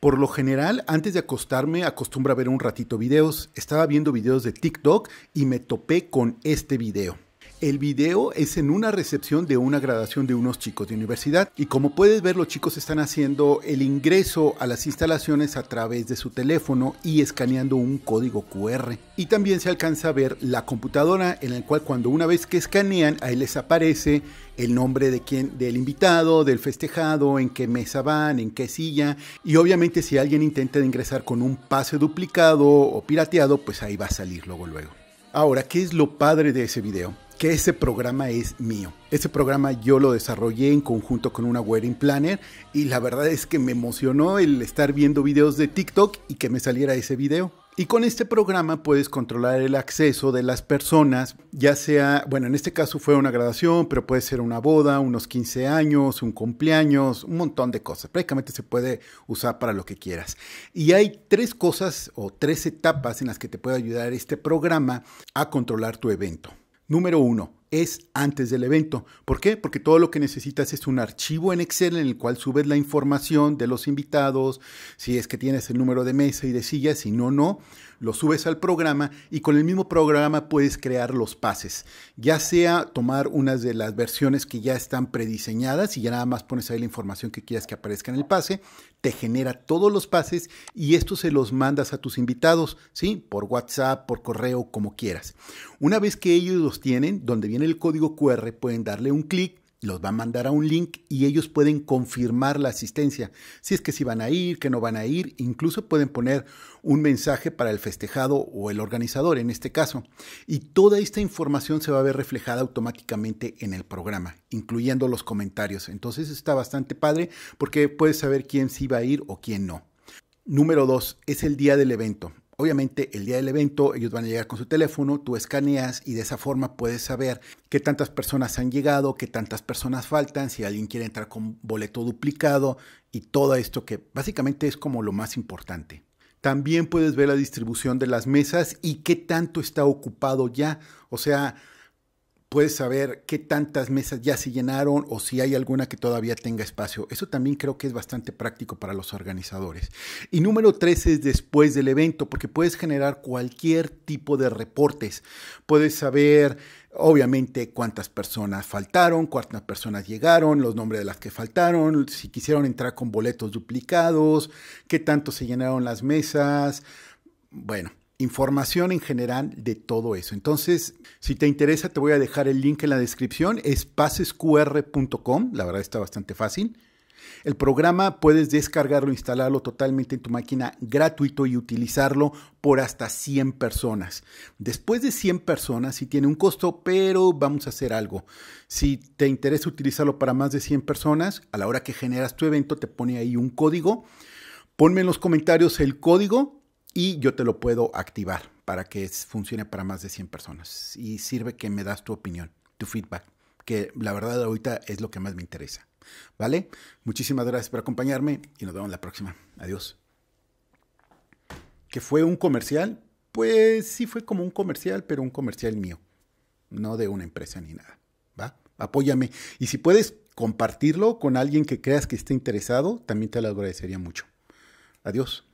Por lo general, antes de acostarme, acostumbro a ver un ratito videos. Estaba viendo videos de TikTok y me topé con este video. El video es en una recepción de una graduación de unos chicos de universidad y como puedes ver los chicos están haciendo el ingreso a las instalaciones a través de su teléfono y escaneando un código QR. Y también se alcanza a ver la computadora en la cual cuando una vez que escanean ahí les aparece el nombre de quien, del invitado, del festejado, en qué mesa van, en qué silla y obviamente si alguien intenta ingresar con un pase duplicado o pirateado pues ahí va a salir luego luego. Ahora, ¿qué es lo padre de ese video? que ese programa es mío. Ese programa yo lo desarrollé en conjunto con una wedding planner y la verdad es que me emocionó el estar viendo videos de TikTok y que me saliera ese video. Y con este programa puedes controlar el acceso de las personas, ya sea, bueno, en este caso fue una graduación, pero puede ser una boda, unos 15 años, un cumpleaños, un montón de cosas. Prácticamente se puede usar para lo que quieras. Y hay tres cosas o tres etapas en las que te puede ayudar este programa a controlar tu evento. Número uno, es antes del evento. ¿Por qué? Porque todo lo que necesitas es un archivo en Excel en el cual subes la información de los invitados, si es que tienes el número de mesa y de sillas, si no, no lo subes al programa y con el mismo programa puedes crear los pases, ya sea tomar unas de las versiones que ya están prediseñadas y ya nada más pones ahí la información que quieras que aparezca en el pase, te genera todos los pases y estos se los mandas a tus invitados, ¿sí? Por WhatsApp, por correo, como quieras. Una vez que ellos los tienen, donde viene el código QR, pueden darle un clic los va a mandar a un link y ellos pueden confirmar la asistencia. Si es que si van a ir, que no van a ir, incluso pueden poner un mensaje para el festejado o el organizador en este caso. Y toda esta información se va a ver reflejada automáticamente en el programa, incluyendo los comentarios. Entonces está bastante padre porque puedes saber quién sí va a ir o quién no. Número 2 es el día del evento. Obviamente el día del evento ellos van a llegar con su teléfono, tú escaneas y de esa forma puedes saber qué tantas personas han llegado, qué tantas personas faltan, si alguien quiere entrar con boleto duplicado y todo esto que básicamente es como lo más importante. También puedes ver la distribución de las mesas y qué tanto está ocupado ya. O sea, puedes saber qué tantas mesas ya se llenaron o si hay alguna que todavía tenga espacio. Eso también creo que es bastante práctico para los organizadores. Y número tres es después del evento, porque puedes generar cualquier tipo de reportes. Puedes saber obviamente cuántas personas faltaron, cuántas personas llegaron, los nombres de las que faltaron, si quisieron entrar con boletos duplicados, qué tanto se llenaron las mesas. Bueno, información en general de todo eso. Entonces, si te interesa, te voy a dejar el link en la descripción, es pasesqr.com, la verdad está bastante fácil. El programa puedes descargarlo, instalarlo totalmente en tu máquina gratuito y utilizarlo por hasta 100 personas. Después de 100 personas sí tiene un costo, pero vamos a hacer algo. Si te interesa utilizarlo para más de 100 personas, a la hora que generas tu evento te pone ahí un código. Ponme en los comentarios el código y yo te lo puedo activar para que funcione para más de 100 personas. Y sirve que me das tu opinión, tu feedback, que la verdad ahorita es lo que más me interesa. ¿Vale? Muchísimas gracias por acompañarme y nos vemos la próxima. Adiós. ¿Qué fue un comercial? Pues sí fue como un comercial, pero un comercial mío, no de una empresa ni nada. ¿Va? Apóyame. Y si puedes compartirlo con alguien que creas que esté interesado, también te lo agradecería mucho. Adiós.